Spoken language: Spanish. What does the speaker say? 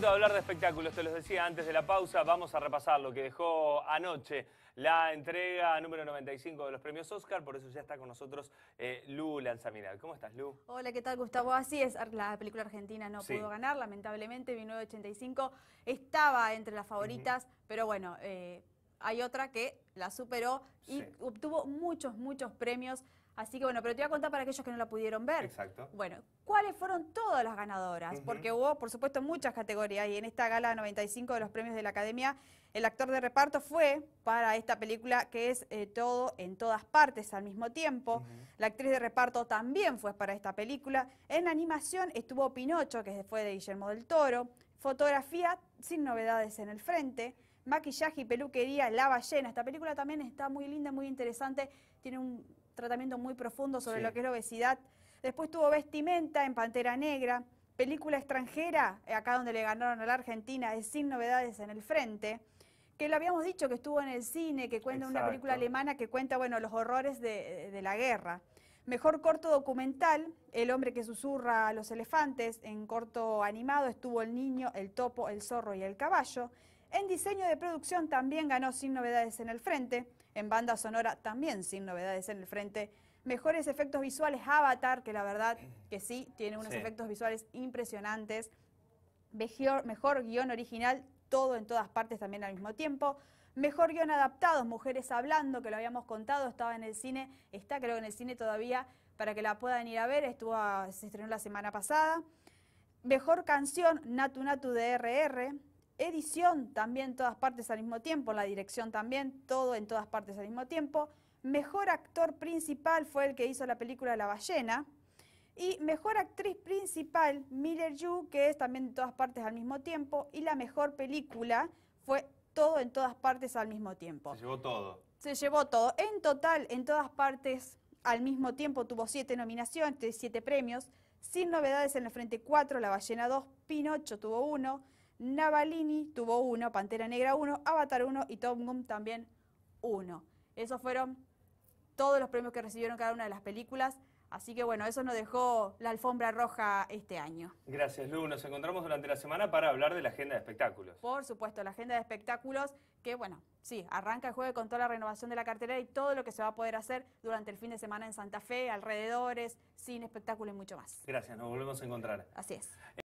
de hablar de espectáculos, te los decía antes de la pausa, vamos a repasar lo que dejó anoche la entrega número 95 de los premios Oscar, por eso ya está con nosotros eh, Lu Lanzamiral. ¿Cómo estás, Lu? Hola, ¿qué tal, Gustavo? Así es, la película argentina no pudo ganar, lamentablemente, 1985 estaba entre las favoritas, pero bueno... Eh, hay otra que la superó y obtuvo muchos, muchos premios. Así que bueno, pero te voy a contar para aquellos que no la pudieron ver. Exacto. Bueno, ¿cuáles fueron todas las ganadoras? Porque hubo, por supuesto, muchas categorías y en esta gala 95 de los premios de la Academia, el actor de reparto fue para esta película que es eh, todo en todas partes al mismo tiempo. La actriz de reparto también fue para esta película. En animación estuvo Pinocho, que fue de Guillermo del Toro. Fotografía sin novedades en el frente maquillaje y peluquería La Ballena. Esta película también está muy linda, muy interesante. Tiene un tratamiento muy profundo sobre lo que es la obesidad. Después tuvo Vestimenta en Pantera Negra, película extranjera, eh, acá donde le ganaron a la Argentina, es Sin Novedades en el Frente, que lo habíamos dicho que estuvo en el cine, que cuenta una película alemana que cuenta, bueno, los horrores de la guerra. Mejor corto documental, El hombre que susurra a los elefantes, en corto animado estuvo El niño, el topo, el zorro y el caballo. En diseño de producción también ganó sin novedades en el frente. En banda sonora también sin novedades en el frente. Mejores efectos visuales Avatar, que la verdad que sí, tiene unos efectos visuales impresionantes. Mejor, mejor guión original, todo en todas partes también al mismo tiempo. Mejor guión adaptado, Mujeres Hablando, que lo habíamos contado, estaba en el cine, está creo en el cine todavía para que la puedan ir a ver, estuvo se estrenó la semana pasada. Mejor canción, Natu Natu de RR, edición también todas partes al mismo tiempo, la dirección también, todo en todas partes al mismo tiempo. Mejor actor principal fue el que hizo la película La ballena. Y mejor actriz principal, Miller Yu, que es también en todas partes al mismo tiempo. Y la mejor película fue todo en todas partes al mismo tiempo. Se llevó todo. Se llevó todo. En total, en todas partes al mismo tiempo tuvo siete nominaciones, siete premios. Sin novedades en el Frente 4, La Ballena 2, Pinocho tuvo uno. Navalini tuvo uno, Pantera Negra uno, Avatar uno y Tom Gunn también uno. Esos fueron todos los premios que recibieron cada una de las películas. Así que bueno, eso nos dejó la alfombra roja este año. Gracias, Lu. Nos encontramos durante la semana para hablar de la agenda de espectáculos. Por supuesto, la agenda de espectáculos que, bueno, sí, arranca el jueves con toda la renovación de la cartera y todo lo que se va a poder hacer durante el fin de semana en Santa Fe, alrededores, sin espectáculo y mucho más. Gracias, nos volvemos a encontrar. Así es.